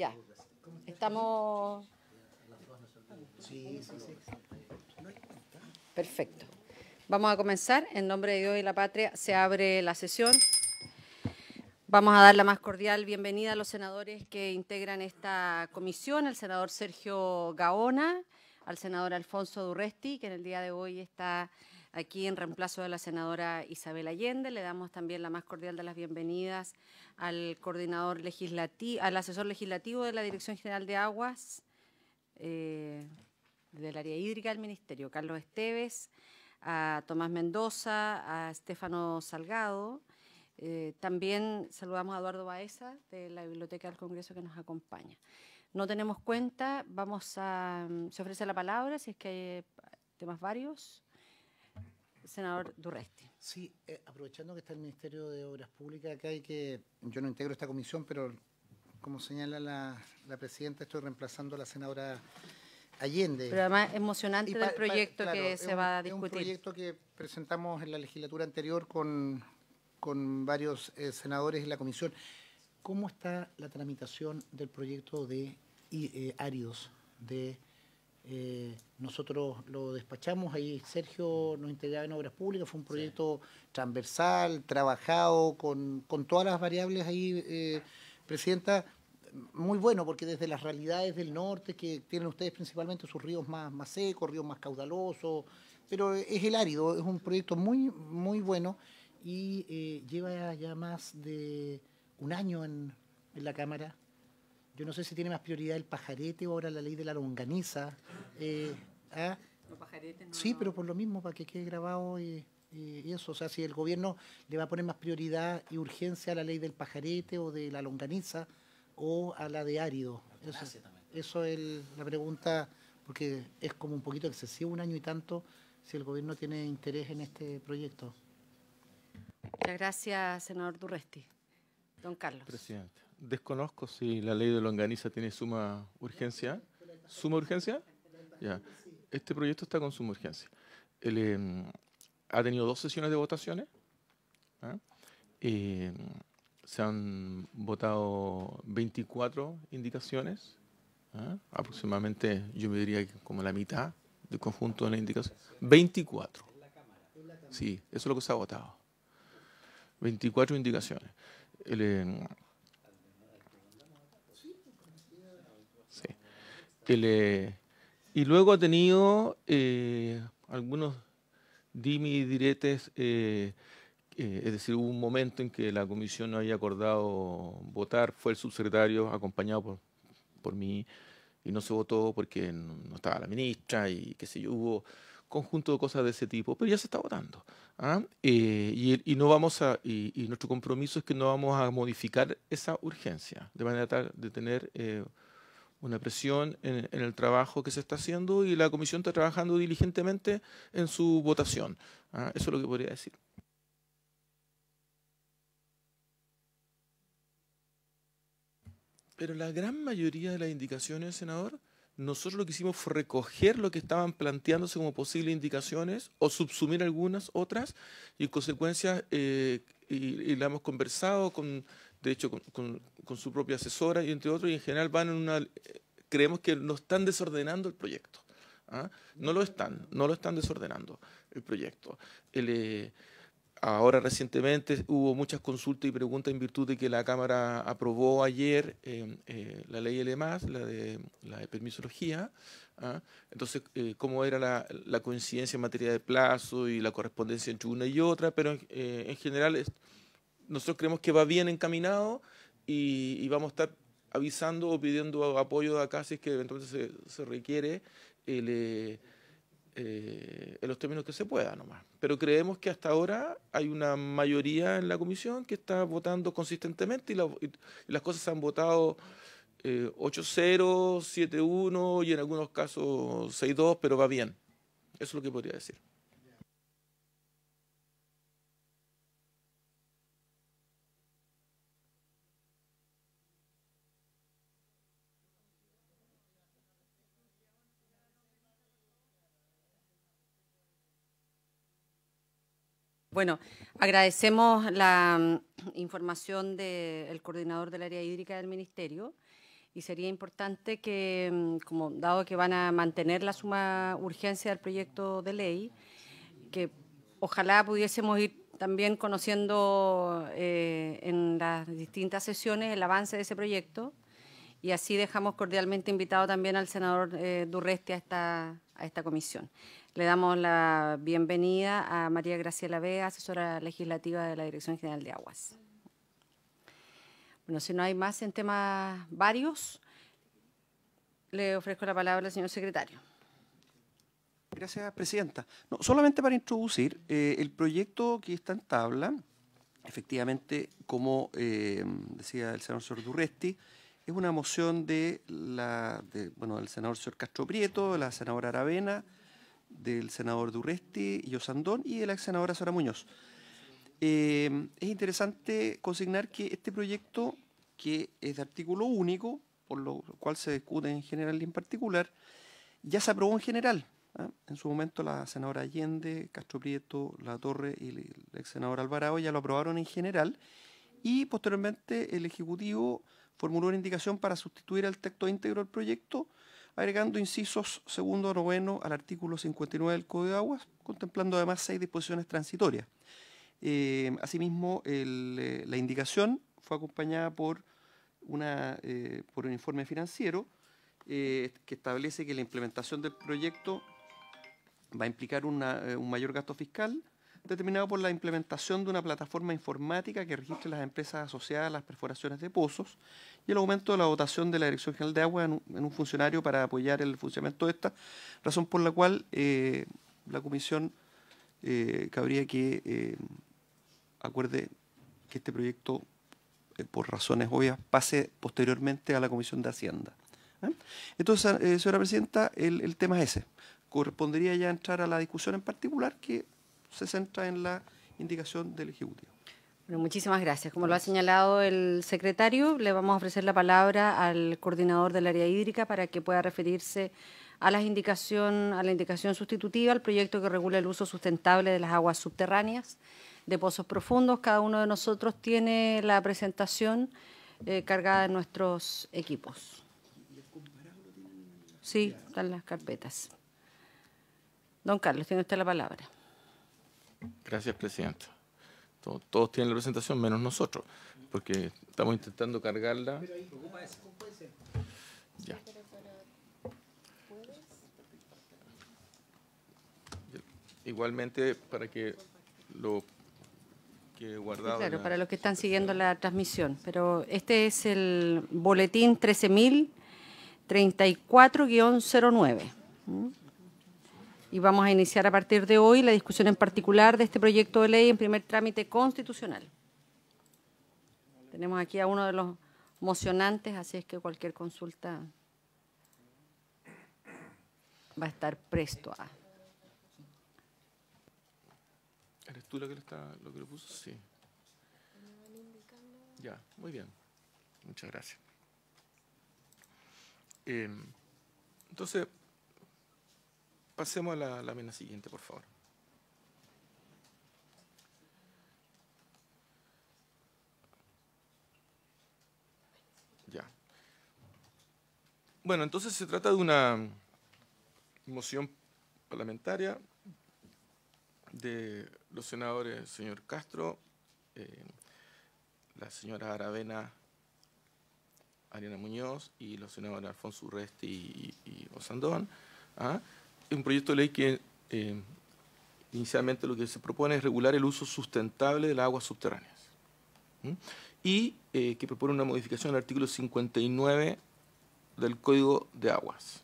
Ya. Estamos. Sí, sí, sí. Perfecto. Vamos a comenzar. En nombre de Dios y la patria se abre la sesión. Vamos a dar la más cordial bienvenida a los senadores que integran esta comisión, al senador Sergio Gaona, al senador Alfonso Durresti, que en el día de hoy está aquí en reemplazo de la senadora Isabel Allende. Le damos también la más cordial de las bienvenidas al coordinador legislativo, al asesor legislativo de la Dirección General de Aguas eh, del área hídrica del Ministerio, Carlos Esteves, a Tomás Mendoza, a Estefano Salgado. Eh, también saludamos a Eduardo Baeza de la Biblioteca del Congreso que nos acompaña. No tenemos cuenta, vamos a... Se ofrece la palabra si es que hay eh, temas varios senador Durresti. Sí, eh, aprovechando que está el Ministerio de Obras Públicas acá y que yo no integro esta comisión, pero como señala la, la presidenta, estoy reemplazando a la senadora Allende. Pero además emocionante el proyecto que se va a discutir. Es un proyecto que presentamos en la legislatura anterior con, con varios eh, senadores en la comisión. ¿Cómo está la tramitación del proyecto de Arios eh, de eh, nosotros lo despachamos, ahí Sergio nos integraba en Obras Públicas, fue un proyecto transversal, trabajado con, todas las variables ahí, eh, Presidenta, muy bueno, porque desde las realidades del norte, que tienen ustedes principalmente sus ríos más, más secos, ríos más caudalosos, pero es el árido, es un proyecto muy, muy bueno y eh, lleva ya más de un año en la Cámara. Yo no sé si tiene más prioridad el pajarete o ahora la ley de la longaniza. Eh, ¿ah? sí, pero por lo mismo, para que quede grabado y, eh, eh, eso. O sea, si el gobierno le va a poner más prioridad y urgencia a la ley del pajarete o de la longaniza o a la de árido. eso, es la pregunta, porque es como un poquito excesivo un año y tanto si el gobierno tiene interés en este proyecto. Muchas gracias, senador Durresti. Don Carlos. Presidente. Desconozco si la ley de longaniza tiene suma urgencia. ¿Suma urgencia? Ya. Este proyecto está con suma urgencia. Em, ha tenido dos sesiones de votaciones. ¿ah? Eh, se han votado 24 indicaciones. ¿ah? Aproximadamente, yo me diría que como la mitad del conjunto de las indicaciones. 24. Sí, eso es lo que se ha votado. 24 indicaciones. El, em, y luego ha tenido eh, algunos dimi diretes, eh, eh, es decir, hubo un momento en que la comisión no había acordado votar, fue el subsecretario acompañado por, por mí y no se votó porque no estaba la ministra y qué sé yo, hubo conjunto de cosas de ese tipo, pero ya se está votando. ¿ah? y, no vamos a, y, y, nuestro compromiso es que no vamos a modificar esa urgencia, de manera tal de tener una presión en, el trabajo que se está haciendo y la comisión está trabajando diligentemente en su votación. ¿ah? eso es lo que podría decir. Pero la gran mayoría de las indicaciones, senador, nosotros lo que hicimos fue recoger lo que estaban planteándose como posibles indicaciones o subsumir algunas otras y en consecuencia, eh, y, y la hemos conversado con de hecho con, su propia asesora y entre otros, y en general van en una... Eh, creemos que no están desordenando el proyecto. ¿ah? No lo están, no lo están desordenando el proyecto. Eh, ahora recientemente hubo muchas consultas y preguntas en virtud de que la Cámara aprobó ayer eh, la ley LMAS, la de, la permisología. ¿ah? Entonces, cómo era la, la, coincidencia en materia de plazo y la correspondencia entre una y otra, pero en general... Es, nosotros creemos que va bien encaminado y, vamos a estar avisando o pidiendo apoyo a acá que eventualmente se, requiere eh, eh, en los términos que se pueda nomás. Pero creemos que hasta ahora hay una mayoría en la comisión que está votando consistentemente y, las cosas se han votado 8-0, eh, 7-1 y en algunos casos 6-2, pero va bien. Eso es lo que podría decir. Bueno, agradecemos la mm, información del coordinador del área hídrica del Ministerio y sería importante que, mm, como dado que van a mantener la suma urgencia del proyecto de ley, que ojalá pudiésemos ir también conociendo eh, en las distintas sesiones el avance de ese proyecto y así dejamos cordialmente invitado también al senador eh, Durresti a esta, a esta comisión. Le damos la bienvenida a María Graciela Vega, asesora legislativa de la Dirección General de Aguas. Bueno, si no hay más en temas varios, le ofrezco la palabra al señor secretario. Gracias, Presidenta. solamente para introducir, eh, el proyecto que está en tabla, efectivamente, como eh, decía el senador Durresti, es una moción de la, del senador Castro Prieto, de la senadora Aravena, del senador Durresti y Osandón y de la ex senadora Sara Muñoz. Eh, es interesante consignar que este proyecto, que es de artículo único, por lo cual se discute en general y en particular, ya se aprobó en general. ¿ah? En su momento la senadora Allende, Castro Prieto, La Torre y el ex senador Alvarado ya lo aprobaron en general y posteriormente el Ejecutivo formuló una indicación para sustituir al texto íntegro del proyecto agregando incisos segundo noveno al artículo 59 del Código de Aguas, contemplando además seis disposiciones transitorias. Eh, asimismo, eh, la indicación fue acompañada por, eh, un informe financiero que establece que la implementación del proyecto va a implicar un mayor gasto fiscal determinado por la implementación de una plataforma informática que registre las empresas asociadas a las perforaciones de pozos y el aumento de la votación de la Dirección General de Agua en un, funcionario para apoyar el funcionamiento de esta, razón por la cual eh, la Comisión cabría eh, que eh, acuerde que este proyecto, por razones obvias, pase posteriormente a la Comisión de Hacienda. Entonces, señora Presidenta, el, el tema es ese. Correspondería ya entrar a la discusión en particular que se centra en la indicación del Ejecutivo. Bueno, muchísimas gracias. Como lo ha señalado el secretario, le vamos a ofrecer la palabra al coordinador del área hídrica para que pueda referirse a, las indicación, a la indicación sustitutiva, al proyecto que regula el uso sustentable de las aguas subterráneas de pozos profundos. Cada uno de nosotros tiene la presentación eh, cargada en nuestros equipos. Sí, están las carpetas. Don Carlos, tiene usted la palabra. Gracias, presidente. Todos, tienen la presentación, menos nosotros, porque estamos intentando cargarla. Igualmente, para que lo que guardado. Claro, para los que están siguiendo la transmisión, pero este es el boletín 13034-09 y vamos a iniciar a partir de hoy la discusión en particular de este proyecto de ley en primer trámite constitucional. Tenemos aquí a uno de los mocionantes, así es que cualquier consulta va a estar presto a... ¿Eres tú que lo que puso? Sí. Ya, muy bien. Muchas gracias. Em, entonces, Pasemos a la lámina siguiente, por favor. Ya. Bueno, entonces se trata de una moción parlamentaria de los senadores señor Castro, eh, la señora Aravena Ariana Muñoz y los senadores Alfonso Urresti y, y Osandón, ¿ah? un proyecto de ley que eh, inicialmente lo que se propone es regular el uso sustentable de las aguas subterráneas y eh, que propone una modificación al artículo 59 del Código de Aguas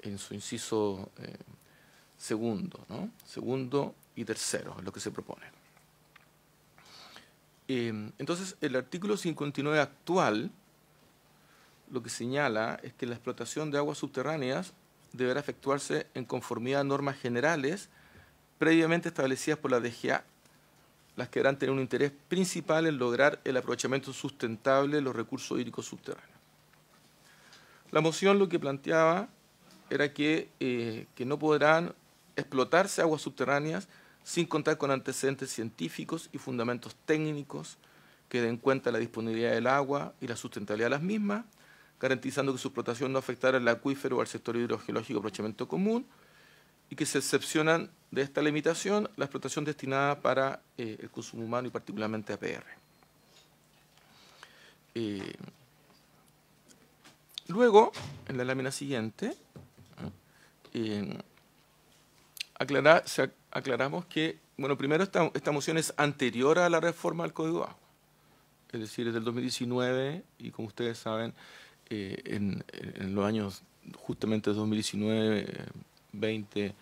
en su inciso eh, segundo, ¿no? segundo y tercero, es lo que se propone. Em, entonces, el artículo 59 actual lo que señala es que la explotación de aguas subterráneas deberá efectuarse en conformidad a normas generales previamente establecidas por la DGA, las que deberán tener un interés principal en lograr el aprovechamiento sustentable de los recursos hídricos subterráneos. La moción lo que planteaba era que, eh, que no podrán explotarse aguas subterráneas sin contar con antecedentes científicos y fundamentos técnicos que den cuenta la disponibilidad del agua y la sustentabilidad de las mismas, garantizando que su explotación no afectara al acuífero o al sector hidrogeológico aprovechamiento común, y que se excepcionan de esta limitación la explotación destinada para eh, el consumo humano y particularmente APR. Eh, luego, en la lámina siguiente, eh, aclaramos que, bueno, primero esta, esta, moción es anterior a la reforma del Código Agua, es decir, es del 2019 y como ustedes saben, eh, en, los años justamente 2019, 20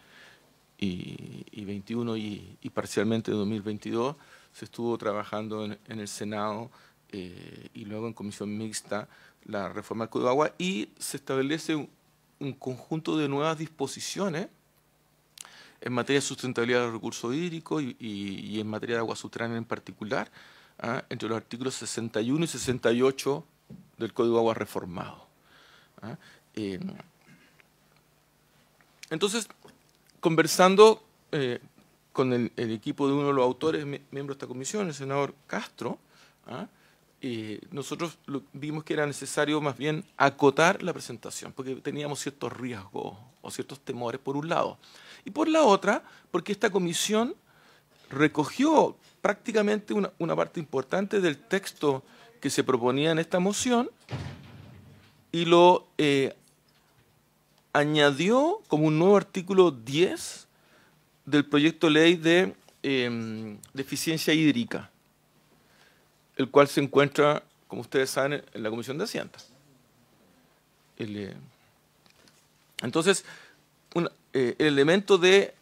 y, 21 y, y, parcialmente 2022, se estuvo trabajando en, el Senado eh, y luego en comisión mixta la reforma del Código de Agua y se establece un, conjunto de nuevas disposiciones en materia de sustentabilidad de los recursos hídricos y, en materia de agua subterránea en particular, ¿ah? entre los artículos 61 y 68 del Código Agua reformado. ¿ah? entonces, conversando eh, con el, equipo de uno de los autores, miembros miembro de esta comisión, el senador Castro, ¿ah? nosotros vimos que era necesario más bien acotar la presentación, porque teníamos ciertos riesgos o ciertos temores por un lado. Y por la otra, porque esta comisión recogió prácticamente una parte importante del texto que se proponía en esta moción y lo eh, añadió como un nuevo artículo 10 del proyecto ley de em, deficiencia hídrica, el cual se encuentra, como ustedes saben, en la Comisión de Hacienda. Eh, entonces, un, eh, el elemento de,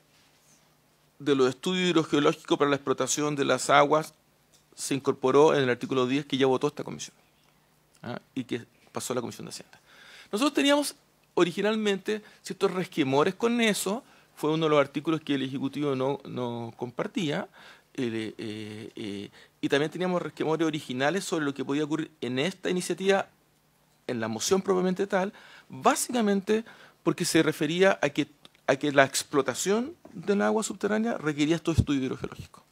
de los estudios hidrogeológicos para la explotación de las aguas se incorporó en el artículo 10 que ya votó esta comisión ¿ah? y que pasó a la Comisión de Hacienda. Nosotros teníamos originalmente ciertos resquemores con eso, fue uno de los artículos que el Ejecutivo no, compartía, eh, eh, y también teníamos resquemores originales sobre lo que podía ocurrir en esta iniciativa, en la moción propiamente tal, básicamente porque se refería a que, a que la explotación del agua subterránea requería estos estudios hidrogeológicos.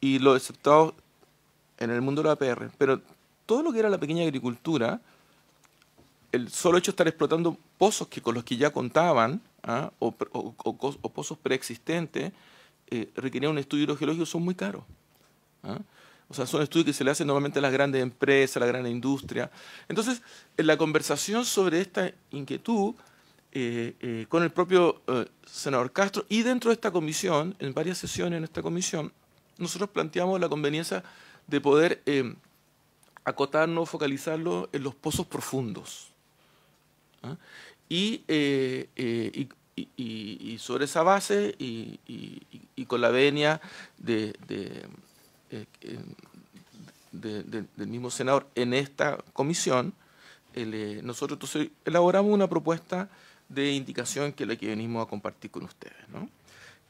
Y los aceptado en el mundo de la APR, pero todo lo que era la pequeña agricultura, el solo hecho de estar explotando pozos que con los que ya contaban, ¿ah? o, pozos preexistentes, eh, requerían un estudio geológico, son muy caros. ¿ah? O sea, son estudios que se le hacen normalmente a las grandes empresas, a la gran industria. Entonces, en la conversación sobre esta inquietud eh, eh, con el propio senador Castro y dentro de esta comisión, en varias sesiones en esta comisión, nosotros planteamos la conveniencia de poder eh, acotarnos, focalizarlo en los pozos profundos. ¿ah? Eh, eh, y, sobre esa base y, con la venia del mismo senador en esta comisión, nosotros elaboramos una propuesta de indicación que es la que venimos a compartir con ustedes.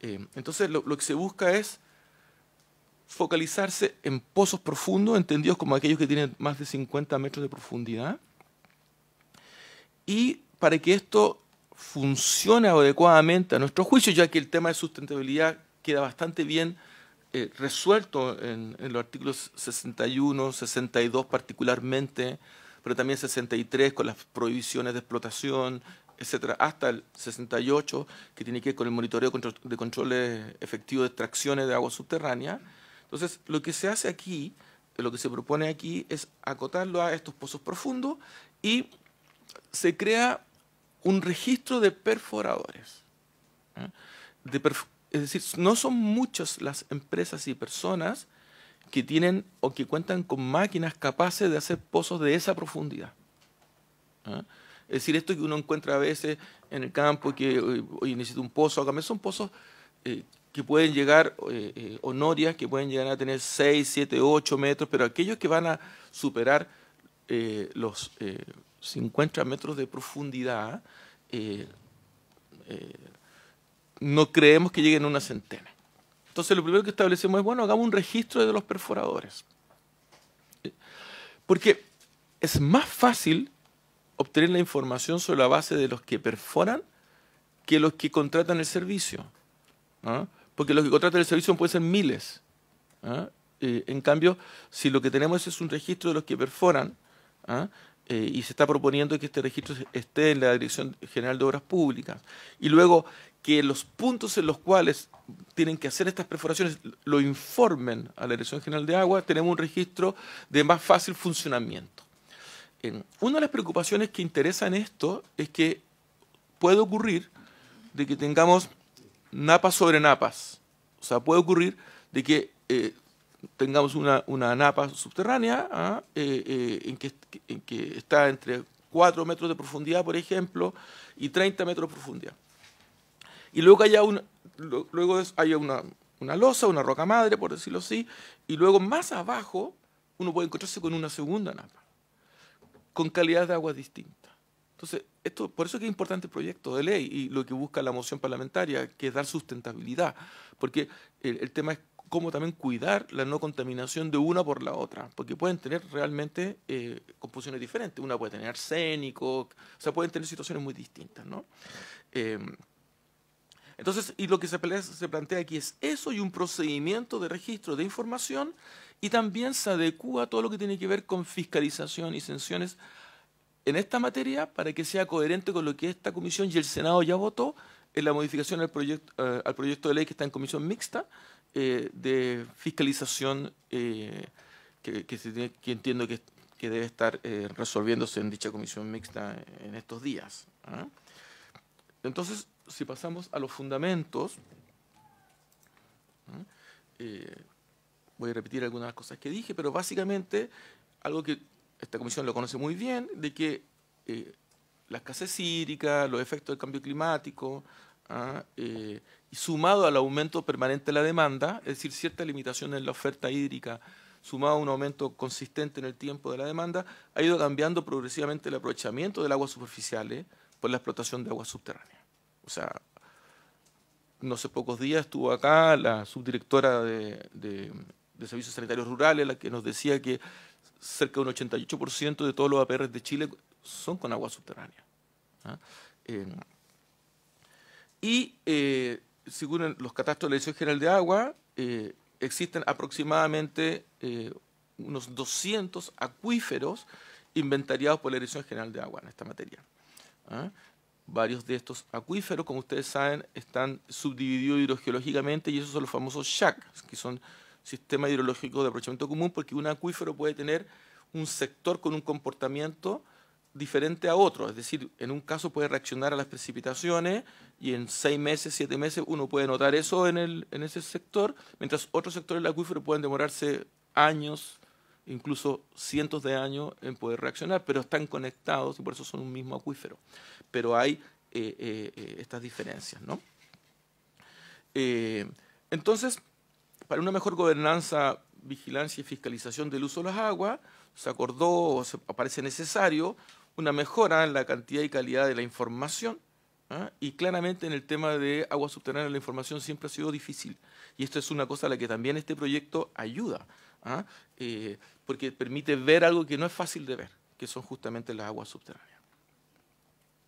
entonces lo que se busca es focalizarse en pozos profundos, entendidos como aquellos que tienen más de 50 metros de profundidad. Y para que esto funcione adecuadamente a nuestro juicio, ya que el tema de sustentabilidad queda bastante bien eh, resuelto en, los artículos 61, 62 particularmente, pero también 63 con las prohibiciones de explotación, etcétera, hasta el 68 que tiene que ver con el monitoreo de controles efectivos de extracciones de agua subterránea entonces, lo que se hace aquí, lo que se propone aquí es acotarlo a estos pozos profundos y se crea un registro de perforadores. ¿eh? es decir, no son muchas las empresas y personas que tienen o que cuentan con máquinas capaces de hacer pozos de esa profundidad. ¿eh? Es decir, esto que uno encuentra a veces en el campo, que hoy necesito un pozo, acá son pozos eh, que pueden llegar, honorias, eh, eh, que pueden llegar a tener 6, 7, 8 metros, pero aquellos que van a superar eh, los 50 metros de profundidad, no creemos que lleguen a una centena. Entonces lo primero que establecemos es, bueno, hagamos un registro de los perforadores. Porque es más fácil obtener la información sobre la base de los que perforan que los que contratan el servicio. ¿no? ¿ah? porque los que contratan el servicio pueden ser miles. ¿ah? en cambio, si lo que tenemos es un registro de los que perforan, ¿ah? eh, y se está proponiendo que este registro esté en la Dirección General de Obras Públicas, y luego que los puntos en los cuales tienen que hacer estas perforaciones lo informen a la Dirección General de Agua, tenemos un registro de más fácil funcionamiento. una de las preocupaciones que interesa en esto es que puede ocurrir de que tengamos napas sobre napas. O sea, puede ocurrir de que eh, tengamos una, napa subterránea ¿ah? eh, eh, en, que, está entre 4 metros de profundidad, por ejemplo, y 30 metros de profundidad. Y luego haya, luego haya una, una losa, una roca madre, por decirlo así, y luego más abajo uno puede encontrarse con una segunda napa, con calidad de agua distinta. Entonces, esto, por eso es que es importante el proyecto de ley y lo que busca la moción parlamentaria, que es dar sustentabilidad, porque el, tema es cómo también cuidar la no contaminación de una por la otra, porque pueden tener realmente eh, composiciones diferentes, una puede tener arsénico, o sea, pueden tener situaciones muy distintas, ¿no? Em, entonces, y lo que se, plantea aquí es eso y un procedimiento de registro de información y también se adecúa todo lo que tiene que ver con fiscalización y sanciones en esta materia para que sea coherente con lo que esta comisión y el Senado ya votó en la modificación al eh, proyecto, de ley que está en comisión mixta eh, de fiscalización eh, que, entiendo que, que debe estar resolviéndose en dicha comisión mixta en estos días. ¿ah? Entonces, si pasamos a los fundamentos, ¿ah? voy a repetir algunas cosas que dije, pero básicamente algo que esta comisión lo conoce muy bien, de que eh, la escasez hídrica, los efectos del cambio climático, ¿ah? eh, y sumado al aumento permanente de la demanda, es decir, cierta limitación en la oferta hídrica, sumado a un aumento consistente en el tiempo de la demanda, ha ido cambiando progresivamente el aprovechamiento del agua superficial ¿eh? por la explotación de aguas subterráneas. O sea, no sé pocos días estuvo acá la subdirectora de Servicios Sanitarios Rurales, la que nos decía que cerca de un 88% de todos los APRs de Chile son con agua subterránea. ¿ah? Eh, y eh, según los catastros de la Dirección General de Agua, eh, existen aproximadamente unos 200 acuíferos inventariados por la Dirección General de Agua en esta materia. ¿ah? Varios de estos acuíferos, como ustedes saben, están subdivididos hidrogeológicamente y esos son los famosos shacks, que son sistema hidrológico de aprovechamiento común, porque un acuífero puede tener un sector con un comportamiento diferente a otro, es decir, en un caso puede reaccionar a las precipitaciones y en seis meses, siete meses uno puede notar eso en, el, en ese sector, mientras otros sectores del acuífero pueden demorarse años, incluso cientos de años en poder reaccionar, pero están conectados y por eso son un mismo acuífero. Pero hay eh, eh, eh, estas diferencias, ¿no? entonces, para una mejor gobernanza, vigilancia y fiscalización del uso de las aguas, se acordó o se necesario una mejora en la cantidad y calidad de la información. ¿ah? Y claramente en el tema de aguas subterráneas la información siempre ha sido difícil. Y esto es una cosa a la que también este proyecto ayuda, ¿ah? eh, porque permite ver algo que no es fácil de ver, que son justamente las aguas subterráneas.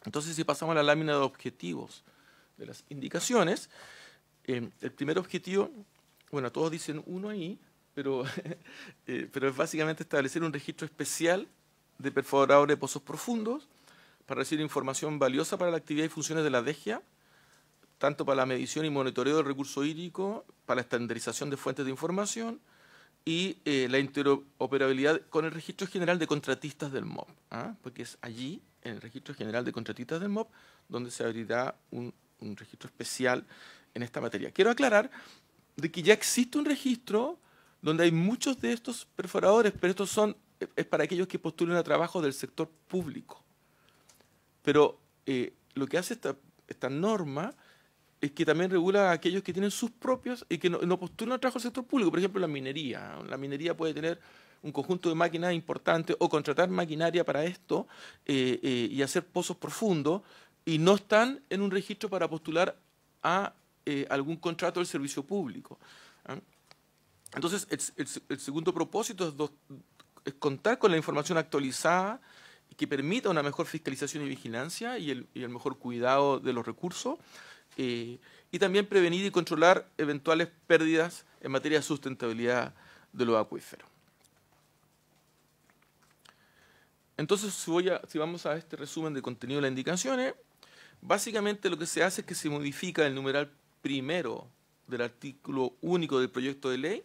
Entonces, si pasamos a la lámina de objetivos de las indicaciones, eh, el primer objetivo bueno, todos dicen uno ahí, pero, eh, pero es básicamente establecer un registro especial de perforadores de pozos profundos para recibir información valiosa para la actividad y funciones de la DGA, tanto para la medición y monitoreo del recurso hídrico, para la estandarización de fuentes de información y eh, la interoperabilidad con el Registro General de Contratistas del MOB. ¿ah? porque es allí, en el Registro General de Contratistas del MOB, donde se abrirá un, un registro especial en esta materia. Quiero aclarar de que ya existe un registro donde hay muchos de estos perforadores, pero estos son es para aquellos que postulan a trabajo del sector público. Pero eh, lo que hace esta, esta, norma es que también regula a aquellos que tienen sus propios y que no, postulan a trabajo del sector público. Por ejemplo, la minería. La minería puede tener un conjunto de máquinas importantes o contratar maquinaria para esto eh, eh, y hacer pozos profundos y no están en un registro para postular a eh, algún contrato del servicio público. ¿ah? Entonces, el, segundo propósito es, contar con la información actualizada que permita una mejor fiscalización y vigilancia y el, mejor cuidado de los recursos, eh, y también prevenir y controlar eventuales pérdidas en materia de sustentabilidad de los acuíferos. Entonces, si, voy si vamos a este resumen de contenido de las indicaciones, básicamente lo que se hace es que se modifica el numeral primero del artículo único del proyecto de ley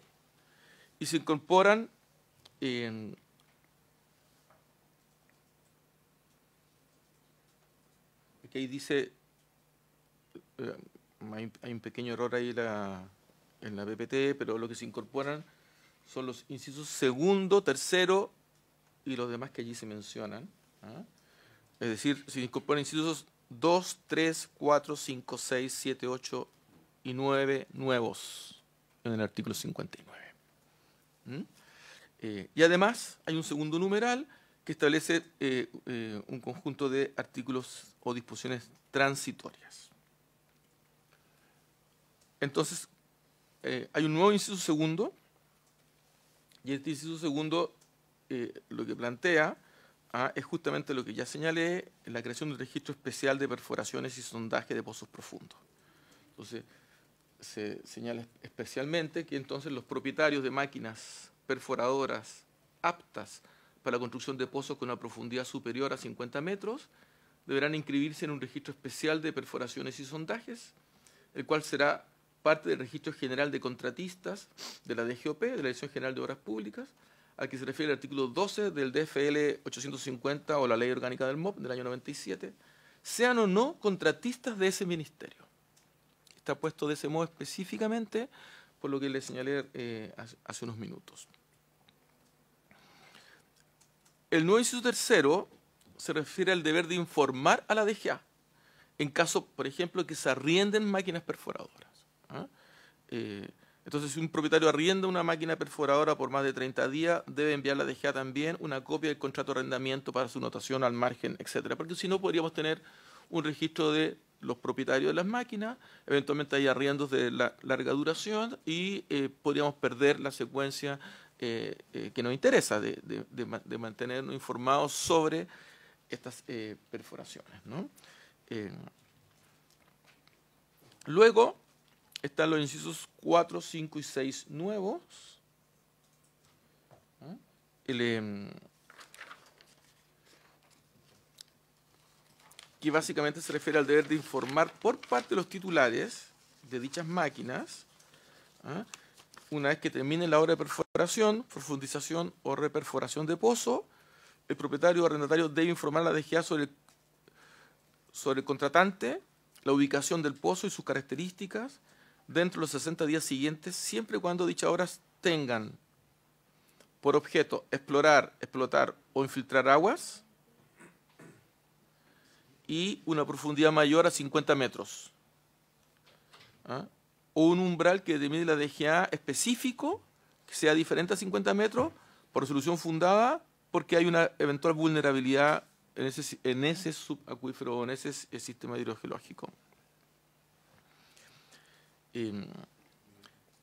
y se incorporan en que dice, eh, hay, un pequeño error ahí la, en la PPT, pero lo que se incorporan son los incisos segundo, tercero y los demás que allí se mencionan. ¿ah? Es decir, se incorporan incisos 2, 3, 4, 5, 6, 7, 8 nuevos en el artículo 59. ¿Mm? Eh, y además hay un segundo numeral que establece eh, eh, un conjunto de artículos o disposiciones transitorias. Entonces, hay un nuevo inciso segundo, y este inciso segundo lo que plantea ah, es justamente lo que ya señalé, la creación de un registro especial de perforaciones y sondaje de pozos profundos. Entonces, se señala especialmente que entonces los propietarios de máquinas perforadoras aptas para la construcción de pozos con una profundidad superior a 50 metros deberán inscribirse en un registro especial de perforaciones y sondajes, el cual será parte del registro general de contratistas de la DGOP, de la Dirección General de Obras Públicas, al que se refiere el artículo 12 del DFL 850 o la Ley Orgánica del MOP del año 97, sean o no contratistas de ese ministerio. Está puesto de ese modo específicamente por lo que le señalé eh, hace unos minutos. El nuevo inciso tercero se refiere al deber de informar a la DGA en caso, por ejemplo, que se arrienden máquinas perforadoras. ¿ah? Eh, entonces, si un propietario arrienda una máquina perforadora por más de 30 días, debe enviar la DGA también una copia del contrato de arrendamiento para su notación al margen, etcétera, porque si no podríamos tener un registro de los propietarios de las máquinas, eventualmente hay arriendos de la, larga duración y eh, podríamos perder la secuencia eh, eh, que nos interesa de, mantenernos informados sobre estas perforaciones. luego están los incisos 4, 5 y 6 nuevos. El, em, que básicamente se refiere al deber de informar por parte de los titulares de dichas máquinas, ¿ah? una vez que termine la hora de perforación, profundización o reperforación de pozo, el propietario o arrendatario debe informar a la DGA sobre el, sobre el contratante, la ubicación del pozo y sus características dentro de los 60 días siguientes, siempre y cuando dichas obras tengan por objeto explorar, explotar o infiltrar aguas, y una profundidad mayor a 50 metros. ¿Ah? O un umbral que determine la DGA específico, que sea diferente a 50 metros, por resolución fundada, porque hay una eventual vulnerabilidad en ese, en ese subacuífero o en ese eh, sistema hidrogeológico. Em,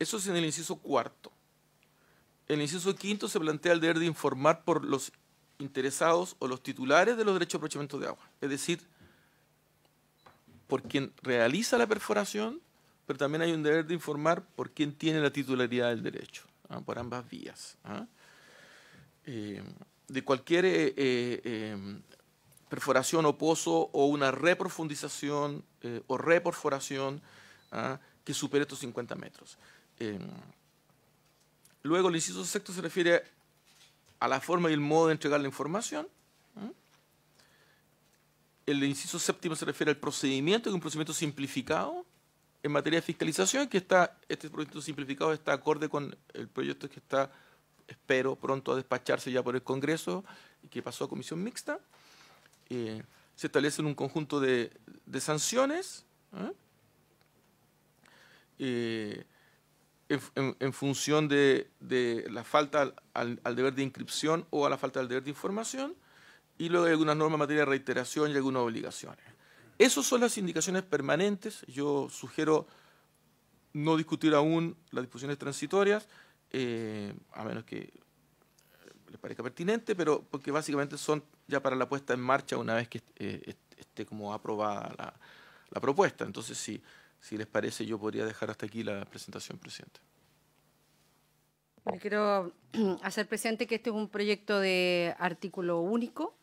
eso es en el inciso cuarto. En el inciso quinto se plantea el deber de informar por los interesados o los titulares de los derechos de aprovechamiento de agua, es decir, por quien realiza la perforación, pero también hay un deber de informar por quien tiene la titularidad del derecho, ¿ah? por ambas vías. ¿ah? Eh, de cualquier eh, eh, em, perforación o pozo o una reprofundización o reperforación ¿ah? que supere estos 50 metros. Em, luego el inciso sexto se refiere a la forma y el modo de entregar la información el inciso séptimo se refiere al procedimiento, que es un procedimiento simplificado en materia de fiscalización, que está, este proyecto simplificado está acorde con el proyecto que está, espero, pronto a despacharse ya por el Congreso y que pasó a comisión mixta. Eh, se establece un conjunto de, sanciones ¿eh? Eh, en, función de, la falta al, al, deber de inscripción o a la falta del deber de información y luego hay algunas normas en materia de reiteración y algunas obligaciones. Esas son las indicaciones permanentes. Yo sugiero no discutir aún las disposiciones transitorias, eh, a menos que les parezca pertinente, pero porque básicamente son ya para la puesta en marcha una vez que eh, esté como aprobada la, propuesta. Entonces, si, si les parece, yo podría dejar hasta aquí la presentación, presidente. quiero hacer presente que este es un proyecto de artículo único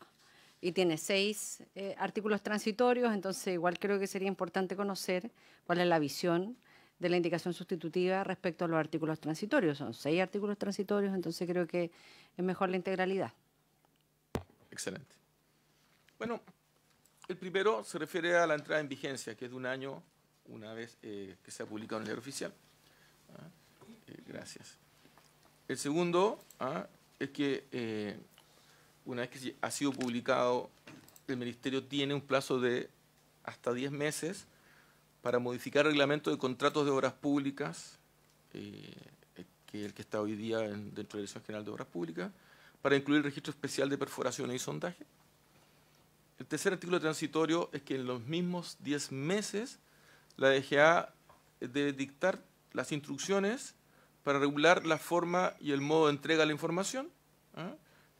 y tiene seis eh, artículos transitorios, entonces igual creo que sería importante conocer cuál es la visión de la indicación sustitutiva respecto a los artículos transitorios. Son seis artículos transitorios, entonces creo que es mejor la integralidad. Excelente. Bueno, el primero se refiere a la entrada en vigencia, que es de un año una vez eh, que se ha publicado en el libro oficial. Ah, eh, gracias. El segundo ah, es que una vez que ha sido publicado, el Ministerio tiene un plazo de hasta 10 meses para modificar el reglamento de contratos de obras públicas, eh, eh, que es el que está hoy día dentro de la Dirección General de Obras Públicas, para incluir el registro especial de perforaciones y sondaje. El tercer artículo transitorio es que en los mismos 10 meses la DGA debe dictar las instrucciones para regular la forma y el modo de entrega de la información. ¿ah?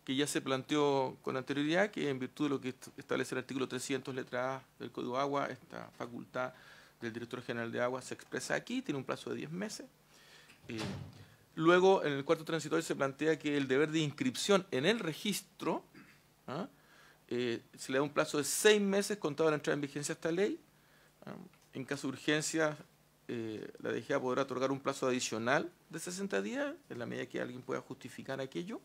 que ya se planteó con anterioridad, que en virtud de lo que establece el artículo 300, letra A del Código Agua, esta facultad del director general de Agua se expresa aquí, tiene un plazo de 10 meses. Eh, luego, en el cuarto transitorio se plantea que el deber de inscripción en el registro ¿ah? eh, se le da un plazo de 6 meses contado a la entrada en vigencia de esta ley. Ah, en caso de urgencia, eh, la DGA podrá otorgar un plazo adicional de 60 días, en la medida que alguien pueda justificar aquello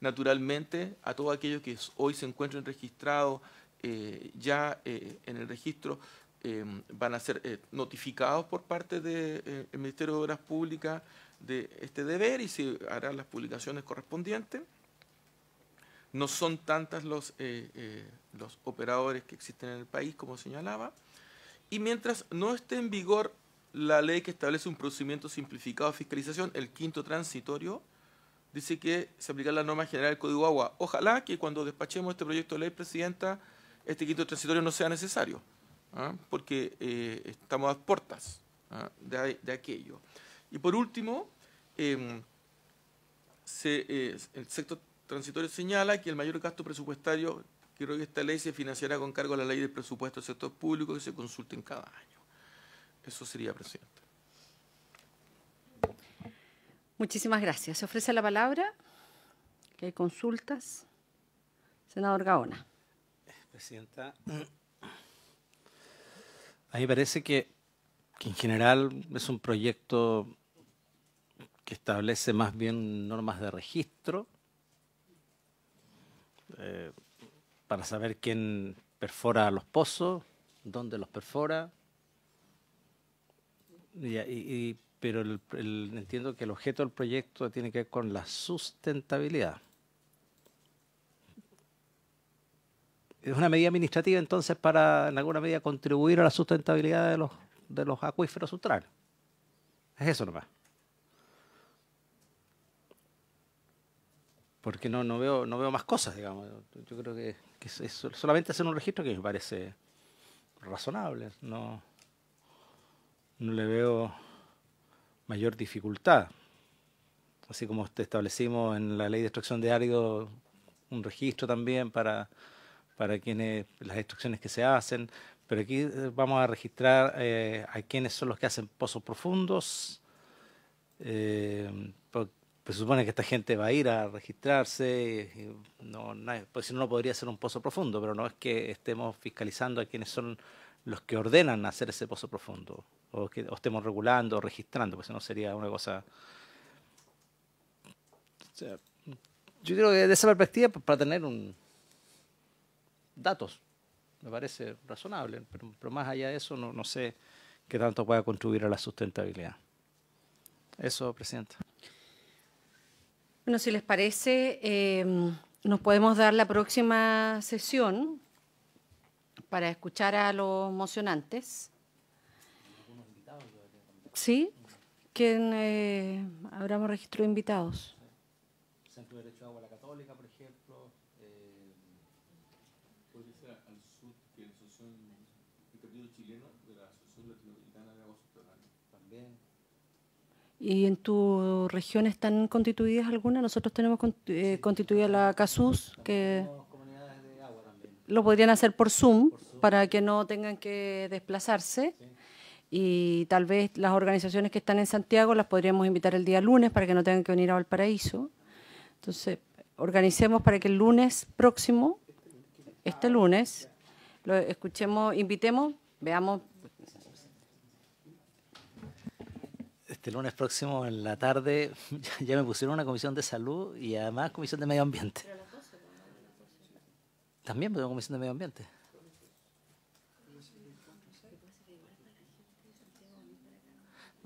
naturalmente a todos aquellos que hoy se encuentren registrados eh, ya eh, en el registro eh, van a ser notificados por parte del Ministerio de Obras Públicas de este deber y se harán las publicaciones correspondientes. No son tantas los, los operadores que existen en el país, como señalaba. Y mientras no esté en vigor la ley que establece un procedimiento simplificado de fiscalización, el quinto transitorio, dice que se aplica la norma general del Código Agua. Ojalá que cuando despachemos este proyecto de ley, Presidenta, este quinto transitorio no sea necesario, ¿ah? porque eh, estamos a puertas ¿ah? de, aquello. Y por último, em, eh, el sector transitorio señala que el mayor gasto presupuestario creo que esta ley se financiará con cargo a la ley del presupuesto del sector público que se consulte en cada año. Eso sería, Presidente. Muchísimas gracias. Se ofrece la palabra. Que hay consultas. Senador Gaona. Presidenta, a mí parece que, en general es un proyecto que establece más bien normas de registro eh, para saber quién perfora los pozos, dónde los perfora, y, y, pero entiendo que el objeto del proyecto tiene que ver con la sustentabilidad. Es una medida administrativa entonces para en alguna medida contribuir a la sustentabilidad de los, de los acuíferos subterráneos. Es eso nomás. Porque no, no, veo, no veo más cosas, digamos. Yo creo que, que es solamente hacer un registro que me parece razonable. No, no le veo mayor dificultad. Así como establecimos en la ley de extracción de áridos un registro también para, quienes, las extracciones que se hacen, pero aquí eh, vamos a registrar eh, a quienes son los que hacen pozos profundos. Eh, se supone que esta gente va a ir a registrarse, pues si no, no podría ser un pozo profundo, pero no es que estemos fiscalizando a quienes son los que ordenan hacer ese pozo profundo o que estemos regulando o registrando, pues no sería una cosa... yo creo que de esa perspectiva, pues, para tener un datos, me parece razonable, pero, más allá de eso no, sé qué tanto pueda contribuir a la sustentabilidad. Eso, Presidenta. Bueno, si les parece, eh, nos podemos dar la próxima sesión para escuchar a los mocionantes. Sí, quien eh, habramos registro de invitados. Centro de Derecho de Agua la Católica, por ejemplo. Eh, ¿Podría ser al sur que la asociación, el partido chileno de la Asociación Latinoamericana de Agua Subterránea? También. ¿Y en tu región están constituidas algunas? Nosotros tenemos eh, constituida la CASUS, que comunidades de agua también. lo podrían hacer por Zoom, por Zoom, para que no tengan que desplazarse. Sí y tal vez las organizaciones que están en Santiago las podríamos invitar el día lunes para que no tengan que venir a Valparaíso. Entonces, organicemos para que el lunes próximo, este lunes, lo escuchemos, invitemos, veamos. Este lunes próximo en la tarde ya me pusieron una comisión de salud y además comisión de medio ambiente. También una comisión de medio ambiente.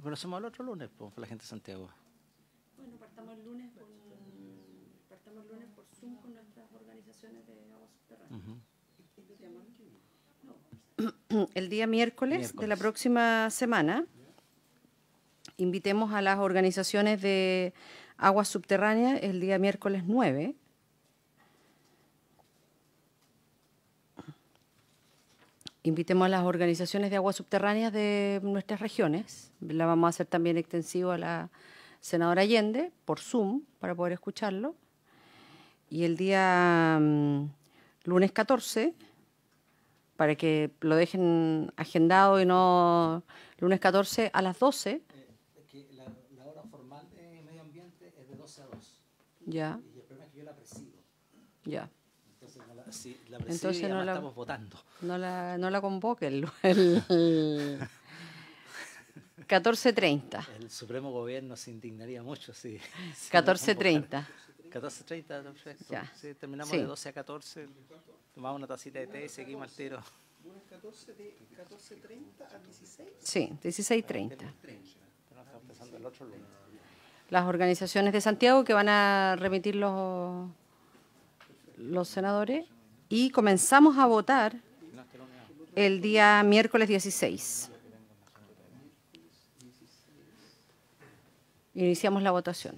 Pero somos el otro lunes, por la gente de Santiago. Bueno, partamos el lunes por, partamos el lunes por Zoom con nuestras organizaciones de aguas subterráneas. El día miércoles, miércoles, de la próxima semana invitemos a las organizaciones de aguas subterráneas el día miércoles 9 invitemos a las organizaciones de aguas subterráneas de nuestras regiones. La vamos a hacer también extensivo a la senadora Allende por Zoom para poder escucharlo. Y el día mm, lunes 14, para que lo dejen agendado y no lunes 14 a las 12. Eh, la, hora formal de medio ambiente es de 12 a 2. Ya. Y el problema es que yo la presido. Ya. Entonces, no si presido Entonces, no la... estamos votando no la, no la convoque el, 14.30. El Supremo Gobierno se indignaría mucho si... 14.30. 14.30, perfecto. Ya. Sí, terminamos de 12 a 14, tomamos una tacita de té y seguimos al tiro. 14, de 14.30 a 16? Sí, 16.30. Las organizaciones de Santiago que van a remitir los, los senadores y comenzamos a votar el día miércoles 16. Iniciamos la votación.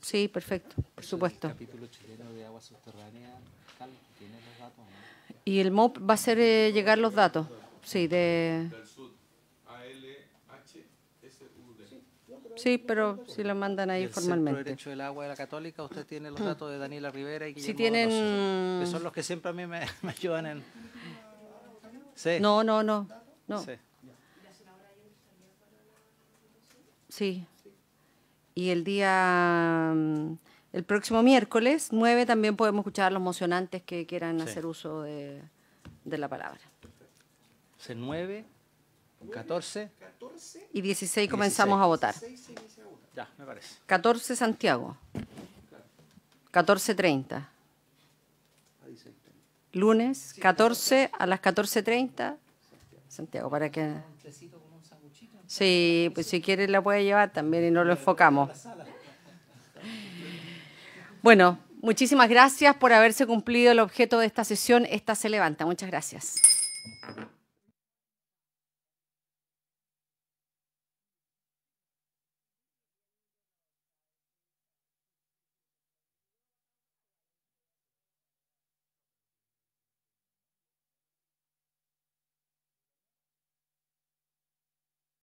Sí, perfecto, por supuesto. Y el MOP va a hacer eh, llegar los datos, sí, de... Sí, pero si lo mandan ahí formalmente. El Derecho del Agua de la Católica, usted tiene los datos de Daniela Rivera y Guillermo si tienen... que son los que siempre a mí me, ayudan en... Sí. No, no, no. no. Sí. sí. Y el día... Mm, el próximo miércoles, 9, también podemos escuchar a los mocionantes que quieran hacer uso de, la palabra. ¿Se 9? 14. Y 16 comenzamos a votar. 14 Santiago. 14.30. Lunes, 14 a las 14.30. Santiago, para que... Sí, pues si quiere la puede llevar también y no lo enfocamos. Bueno, muchísimas gracias por haberse cumplido el objeto de esta sesión. Esta se levanta. Muchas gracias.